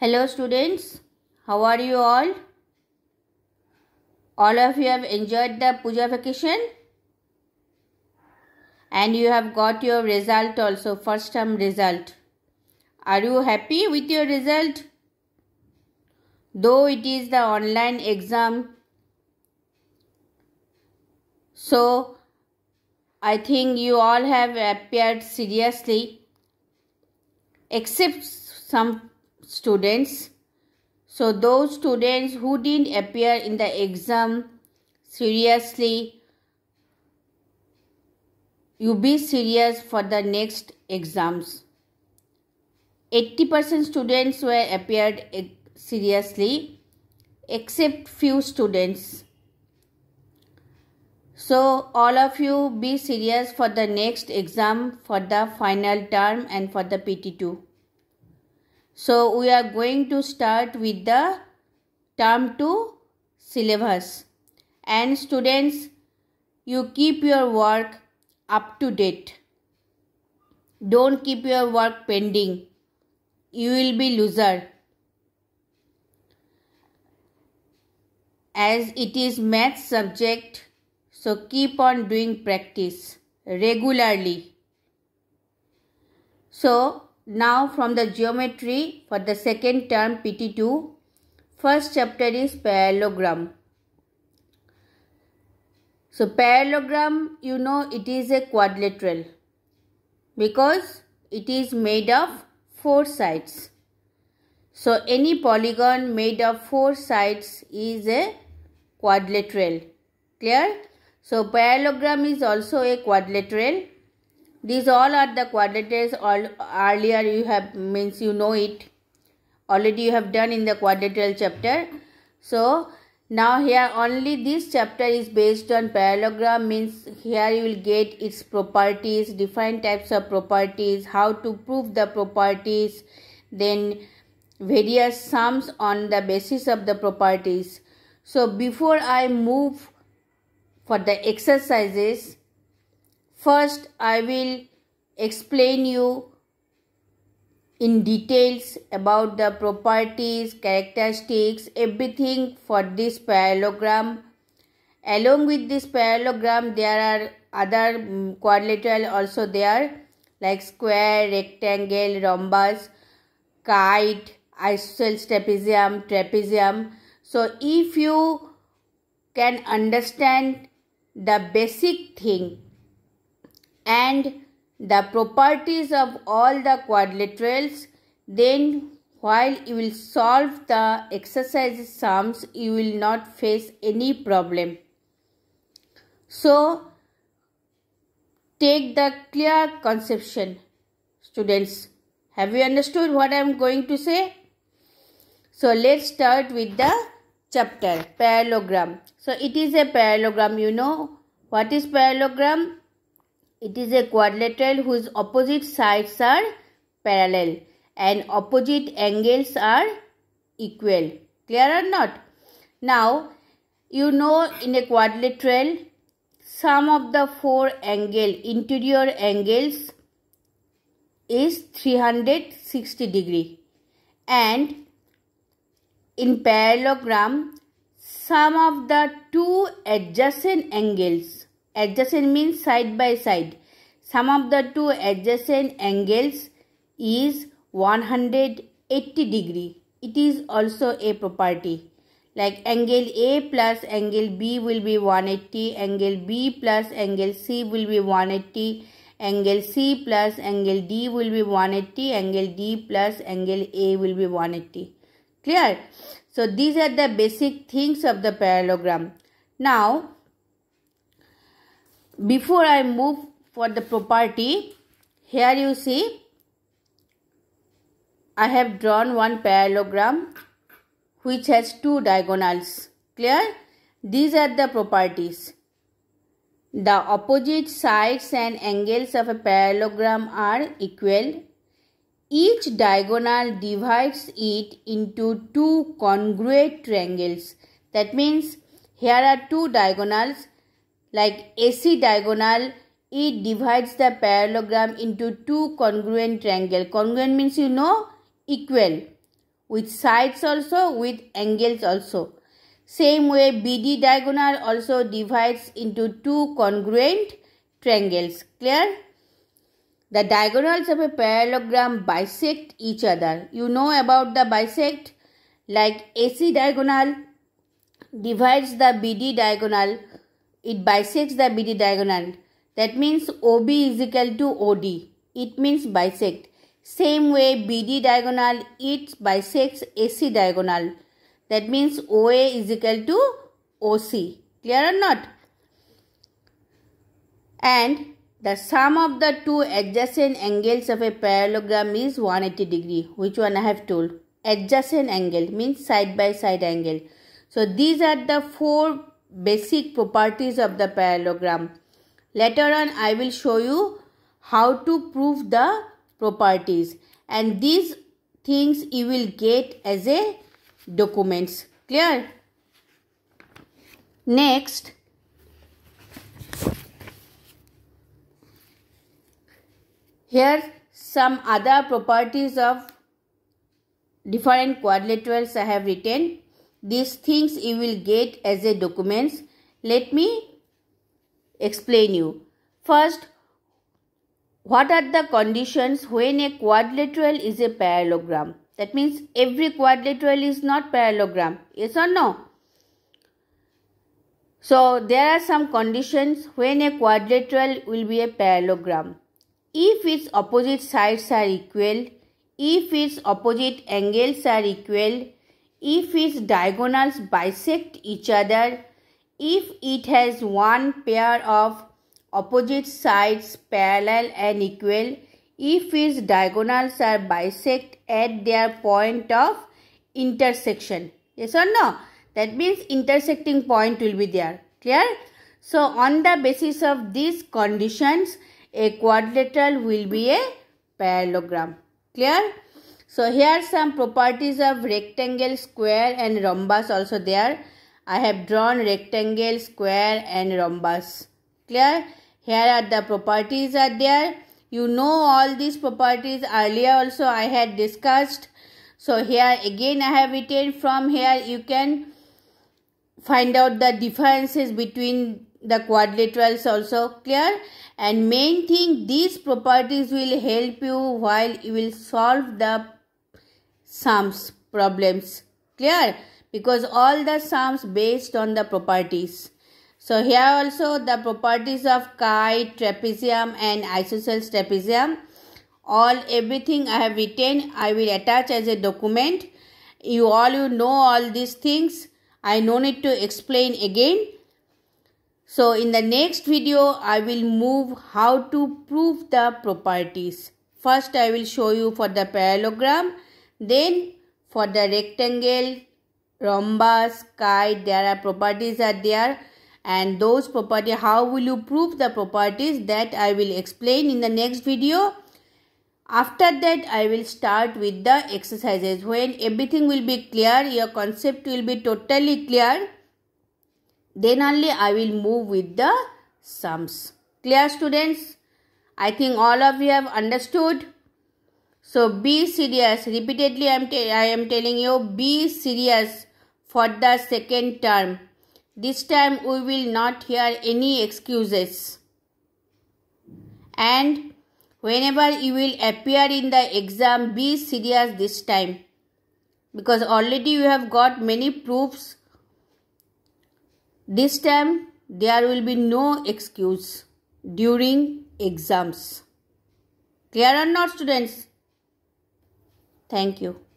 Hello students, how are you all? All of you have enjoyed the puja vacation and you have got your result also, first term result. Are you happy with your result? Though it is the online exam, so I think you all have appeared seriously except some students. So those students who didn't appear in the exam, seriously, you be serious for the next exams. 80% students were appeared seriously except few students. So all of you be serious for the next exam for the final term and for the PT2. So we are going to start with the term 2 syllabus. And students, you keep your work up to date. Don't keep your work pending. You will be loser. As it is math subject, so keep on doing practice regularly. So now from the geometry for the second term PT2, first chapter is parallelogram. So parallelogram, you know it is a quadrilateral because it is made of four sides. So any polygon made of four sides is a quadrilateral. Clear? So parallelogram is also a quadrilateral. These all are the quadratics all earlier you have means you know it already you have done in the quadrilateral chapter. So now here only this chapter is based on parallelogram means here you will get its properties, different types of properties, how to prove the properties, then various sums on the basis of the properties. So before I move for the exercises, First, I will explain you in details about the properties, characteristics, everything for this parallelogram. Along with this parallelogram, there are other mm, quadrilateral also there like square, rectangle, rhombus, kite, isosceles trapezium, trapezium. So if you can understand the basic thing and the properties of all the quadrilaterals then while you will solve the exercise sums you will not face any problem so take the clear conception students have you understood what i am going to say so let's start with the chapter parallelogram so it is a parallelogram you know what is parallelogram it is a quadrilateral whose opposite sides are parallel and opposite angles are equal. Clear or not? Now, you know in a quadrilateral, sum of the four angle, interior angles is 360 degree and in parallelogram, sum of the two adjacent angles Adjacent means side by side. Sum of the two adjacent angles is 180 degree. It is also a property. Like angle A plus angle B will be 180, angle B plus angle C will be 180, angle C plus angle D will be 180, angle D plus angle A will be 180. Clear? So these are the basic things of the parallelogram. Now before I move for the property here you see I have drawn one parallelogram which has two diagonals clear these are the properties the opposite sides and angles of a parallelogram are equal each diagonal divides it into two congruent triangles that means here are two diagonals like AC diagonal, it divides the parallelogram into two congruent triangle. Congruent means you know equal with sides also with angles also. Same way BD diagonal also divides into two congruent triangles. Clear? The diagonals of a parallelogram bisect each other. You know about the bisect? Like AC diagonal divides the BD diagonal it bisects the BD diagonal. That means OB is equal to OD. It means bisect. Same way BD diagonal, it bisects AC diagonal. That means OA is equal to OC. Clear or not? And the sum of the two adjacent angles of a parallelogram is 180 degree. Which one I have told? Adjacent angle means side by side angle. So these are the four basic properties of the parallelogram. Later on I will show you how to prove the properties and these things you will get as a documents. Clear? Next, here some other properties of different quadrilaterals I have written these things you will get as a documents. Let me explain you. First, what are the conditions when a quadrilateral is a parallelogram? That means every quadrilateral is not parallelogram. Yes or no? So there are some conditions when a quadrilateral will be a parallelogram. If its opposite sides are equal, if its opposite angles are equal, if its diagonals bisect each other, if it has one pair of opposite sides parallel and equal, if its diagonals are bisect at their point of intersection. Yes or no? That means intersecting point will be there. Clear? So, on the basis of these conditions, a quadrilateral will be a parallelogram. Clear? So here some properties of rectangle, square and rhombus also there. I have drawn rectangle, square and rhombus. Clear? Here are the properties are there. You know all these properties earlier also I had discussed. So here again I have written from here you can find out the differences between the quadrilaterals also clear and main thing these properties will help you while you will solve the sums problems. Clear? Because all the sums based on the properties. So here also the properties of kite, trapezium and isosceles trapezium. All everything I have written I will attach as a document. You all you know all these things. I no need to explain again. So in the next video I will move how to prove the properties. First I will show you for the parallelogram then for the rectangle, rhombus, kite, there are properties are there and those property how will you prove the properties that I will explain in the next video. After that I will start with the exercises when everything will be clear your concept will be totally clear then only I will move with the sums. Clear students? I think all of you have understood. So be serious. Repeatedly I am, I am telling you be serious for the second term. This time we will not hear any excuses. And whenever you will appear in the exam be serious this time. Because already you have got many proofs. This time there will be no excuse during exams. Clear or not students? Thank you.